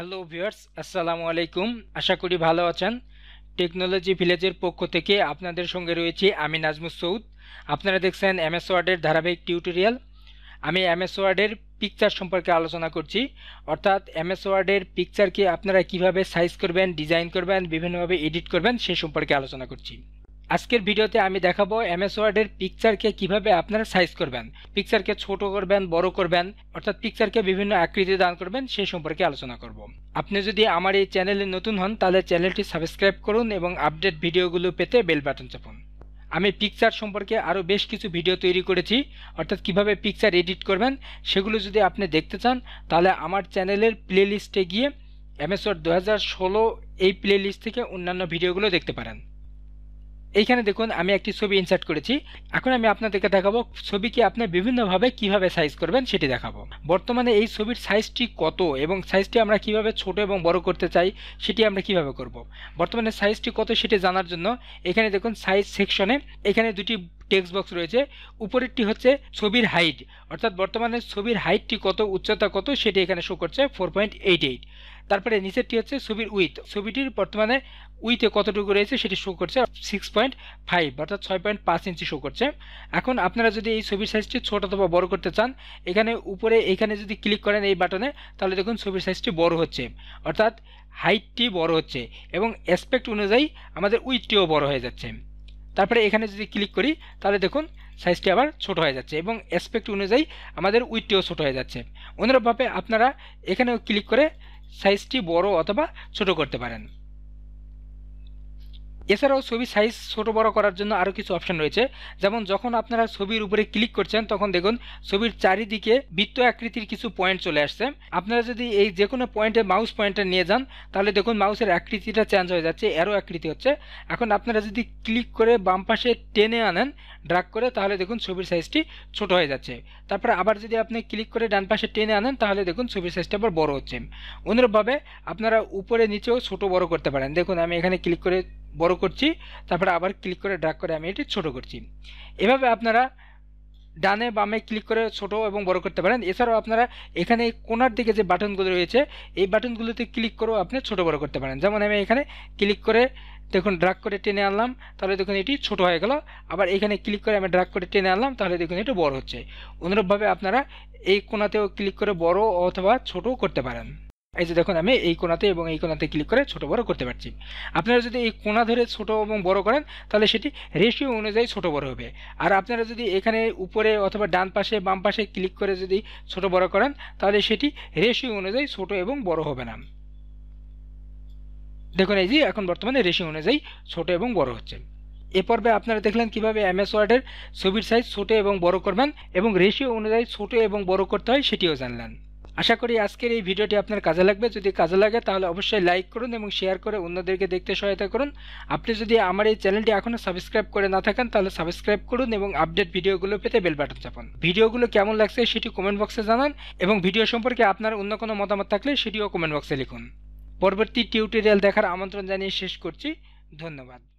Hello viewers আসসালামু আলাইকুম আশা করি ভালো আছেন টেকনোলজি ভিলেজের পক্ষ থেকে আপনাদের সঙ্গে রয়েছি আমি নাজমুস সৌদ আপনারা দেখছেন এমএস ওয়ার্ডের ধারাবাহিক টিউটোরিয়াল আমি এমএস ওয়ার্ডের পিকচার সম্পর্কে আলোচনা করছি অর্থাৎ এমএস ওয়ার্ডের পিকচারকে আপনারা কিভাবে সাইজ করবেন ডিজাইন করবেন বিভিন্নভাবে এডিট করবেন সে সম্পর্কে আলোচনা করছি আজকের ভিডিওতে আমি দেখাবো এমএস ওয়ার্ডের পিকচারকে কিভাবে আপনারা সাইজ করবেন পিকচারকে ছোট করবেন বড় করবেন অর্থাৎ পিকচারকে বিভিন্ন আকৃতি দান করবেন সে সম্পর্কে আলোচনা করব। আপনি যদি আমার এই চ্যানেলে নতুন হন তাহলে চ্যানেলটি সাবস্ক্রাইব করুন এবং আপডেট ভিডিওগুলো পেতে বেল বাটন চাপুন আমি পিকচার সম্পর্কে আরও বেশ কিছু ভিডিও তৈরি করেছি অর্থাৎ কিভাবে পিকচার এডিট করবেন সেগুলো যদি আপনি দেখতে চান তাহলে আমার চ্যানেলের প্লেলিস্টে গিয়ে এমএসওয়ার দু এই প্লেলিস্ট থেকে অন্যান্য ভিডিওগুলো দেখতে পারেন এইখানে দেখুন আমি একটি ছবি ইনসার্ট করেছি এখন আমি আপনাদেরকে দেখাবো ছবিকে আপনি বিভিন্নভাবে কিভাবে সাইজ করবেন সেটি দেখাবো বর্তমানে এই ছবির সাইজটি কত এবং সাইজটি আমরা কিভাবে ছোট এবং বড় করতে চাই সেটি আমরা কিভাবে করব। বর্তমানে সাইজটি কত সেটি জানার জন্য এখানে দেখুন সাইজ সেকশনে এখানে দুটি টেক্সট বক্স রয়েছে উপরেরটি হচ্ছে ছবির হাইট অর্থাৎ বর্তমানে ছবির হাইটটি কত উচ্চতা কত সেটি এখানে শো করছে ফোর পয়েন্ট এইট এইট তারপরে নিচেরটি হচ্ছে ছবির উইথ ছবিটির বর্তমানে উইথে কতটুকু রয়েছে সেটি শো করছে সিক্স পয়েন্ট ফাইভ অর্থাৎ ছয় পয়েন্ট পাঁচ ইঞ্চি শো করছে এখন আপনারা যদি এই ছবির সাইজটি ছোট অথবা বড় করতে চান এখানে উপরে এখানে যদি ক্লিক করেন এই বাটনে তাহলে দেখুন ছবির সাইজটি বড় হচ্ছে অর্থাৎ হাইটটি বড় হচ্ছে এবং অ্যাসপেক্ট অনুযায়ী আমাদের উইথটিও বড় হয়ে যাচ্ছে তারপরে এখানে যদি ক্লিক করি তাহলে দেখুন সাইজটি আবার ছোট হয়ে যাচ্ছে এবং অ্যাসপেক্ট অনুযায়ী আমাদের উইথটিও ছোট হয়ে যাচ্ছে অনুরূপভাবে আপনারা এখানেও ক্লিক করে সাইজটি বড় অথবা ছোট করতে পারেন এছাড়াও ছবির সাইজ ছোটো বড় করার জন্য আরও কিছু অপশন রয়েছে যেমন যখন আপনারা ছবির উপরে ক্লিক করছেন তখন দেখুন ছবির চারিদিকে বৃত্ত আকৃতির কিছু পয়েন্ট চলে আসছে আপনারা যদি এই যে কোনো পয়েন্টে মাউস পয়েন্টটা নিয়ে যান তাহলে দেখুন মাউসের আকৃতিটা চেঞ্জ হয়ে যাচ্ছে এরও আকৃতি হচ্ছে এখন আপনারা যদি ক্লিক করে বাম পাশে টেনে আনেন ড্রাগ করে তাহলে দেখুন ছবির সাইজটি ছোট হয়ে যাচ্ছে তারপরে আবার যদি আপনি ক্লিক করে ডান পাশে টেনে আনেন তাহলে দেখুন ছবির সাইজটা আবার বড় হচ্ছে অনুরূপভাবে আপনারা উপরে নিচেও ছোট বড় করতে পারেন দেখুন আমি এখানে ক্লিক করে বড় করছি তারপরে আবার ক্লিক করে ড্রাগ করে আমি এটি ছোট করছি এভাবে আপনারা ডানে বামে ক্লিক করে ছোট এবং বড় করতে পারেন এছাড়াও আপনারা এখানে কোনার দিকে যে বাটনগুলো রয়েছে এই বাটনগুলোতে ক্লিক করেও আপনি ছোট বড় করতে পারেন যেমন আমি এখানে ক্লিক করে দেখুন ড্রাগ করে টেনে আনলাম তাহলে দেখুন এটি ছোট হয়ে গেল আবার এখানে ক্লিক করে আমি ড্রাগ করে টেনে আনলাম তাহলে দেখুন এটি বড় হচ্ছে অনুরূপভাবে আপনারা এই কোনাতেও ক্লিক করে বড় অথবা ছোটও করতে পারেন এই যে দেখুন আমি এই কোনাতে এবং এই কোনাতে ক্লিক করে ছোট বড় করতে পারছি আপনারা যদি এই কোনা ধরে ছোট এবং বড় করেন তাহলে সেটি রেশিও অনুযায়ী ছোট বড় হবে আর আপনারা যদি এখানে উপরে অথবা ডান পাশে বাম পাশে ক্লিক করে যদি ছোট বড় করেন তাহলে সেটি রেশিও অনুযায়ী ছোট এবং বড় হবে না দেখুন এই যে এখন বর্তমানে রেশিও অনুযায়ী ছোট এবং বড় হচ্ছে এ পর্বে আপনারা দেখলেন কিভাবে এমএস ওয়ার্ডের ছবির সাইজ ছোট এবং বড় করবেন এবং রেশিও অনুযায়ী ছোট এবং বড় করতে হয় সেটিও জানলেন আশা করি আজকের এই ভিডিওটি আপনার কাজে লাগবে যদি কাজে লাগে তাহলে অবশ্যই লাইক করুন এবং শেয়ার করে অন্যদেরকে দেখতে সহায়তা করুন আপনি যদি আমার এই চ্যানেলটি এখনও সাবস্ক্রাইব করে না থাকেন তাহলে সাবস্ক্রাইব করুন এবং আপডেট ভিডিওগুলো পেতে বেল বাটন চাপান ভিডিওগুলো কেমন লাগছে সেটি কমেন্ট বক্সে জানান এবং ভিডিও সম্পর্কে আপনার অন্য কোনো মতামত থাকলে সেটিও কমেন্ট বক্সে লিখুন পরবর্তী টিউটোরিয়াল দেখার আমন্ত্রণ জানিয়ে শেষ করছি ধন্যবাদ